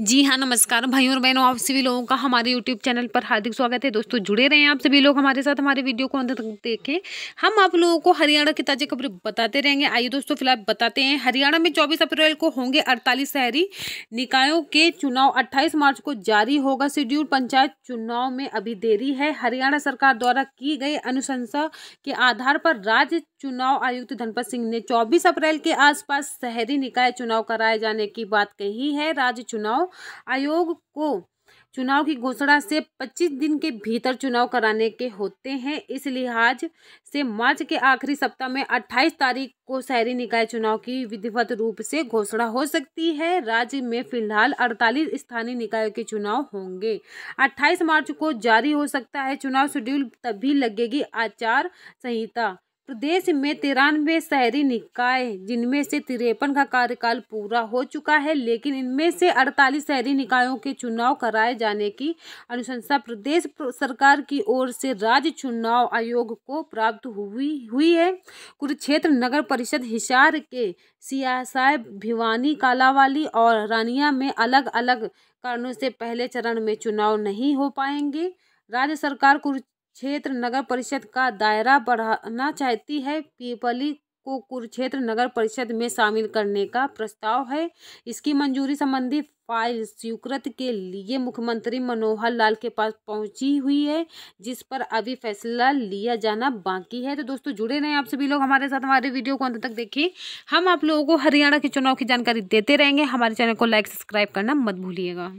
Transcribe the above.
जी हाँ नमस्कार भाइयों और बहनों आप सभी लोगों का हमारे यूट्यूब चैनल पर हार्दिक स्वागत है दोस्तों जुड़े रहें आप सभी लोग हमारे साथ हमारे वीडियो को अंदर तक देखें हम आप लोगों को हरियाणा की ताजे खबरें बताते रहेंगे आइए दोस्तों फिलहाल बताते हैं हरियाणा में चौबीस अप्रैल को होंगे अड़तालीस शहरी निकायों के चुनाव अट्ठाईस मार्च को जारी होगा शेड्यूल पंचायत चुनाव में अभी देरी है हरियाणा सरकार द्वारा की गई अनुशंसा के आधार पर राज्य चुनाव आयुक्त धनपत सिंह ने चौबीस अप्रैल के आसपास शहरी निकाय चुनाव कराए जाने की बात कही है राज्य चुनाव चुनाव आयोग को चुनाव की घोषणा से 25 दिन के भीतर चुनाव कराने के होते हैं इस लिहाज से मार्च के आखिरी सप्ताह में 28 तारीख को शहरी निकाय चुनाव की विधिवत रूप से घोषणा हो सकती है राज्य में फिलहाल 48 स्थानीय निकायों के चुनाव होंगे 28 मार्च को जारी हो सकता है चुनाव शेड्यूल तभी लगेगी आचार संहिता प्रदेश में तिरानवे शहरी निकाय जिनमें से तिरपन का कार्यकाल पूरा हो चुका है लेकिन इनमें से 48 शहरी निकायों के चुनाव कराए जाने की अनुशंसा प्रदेश सरकार की ओर से राज्य चुनाव आयोग को प्राप्त हुई हुई है कुरुक्षेत्र नगर परिषद हिसार के सियासाय भिवानी कालावाली और रानिया में अलग अलग कारणों से पहले चरण में चुनाव नहीं हो पाएंगे राज्य सरकार कुरु क्षेत्र नगर परिषद का दायरा बढ़ाना चाहती है पीपली को कुरुक्षेत्र नगर परिषद में शामिल करने का प्रस्ताव है इसकी मंजूरी संबंधी फाइल स्वीकृत के लिए मुख्यमंत्री मनोहर लाल के पास पहुंची हुई है जिस पर अभी फैसला लिया जाना बाकी है तो दोस्तों जुड़े रहें आप सभी लोग हमारे साथ हमारे वीडियो को अंत तक देखें हम आप लोगों को हरियाणा के चुनाव की जानकारी देते रहेंगे हमारे चैनल को लाइक सब्सक्राइब करना मत भूलिएगा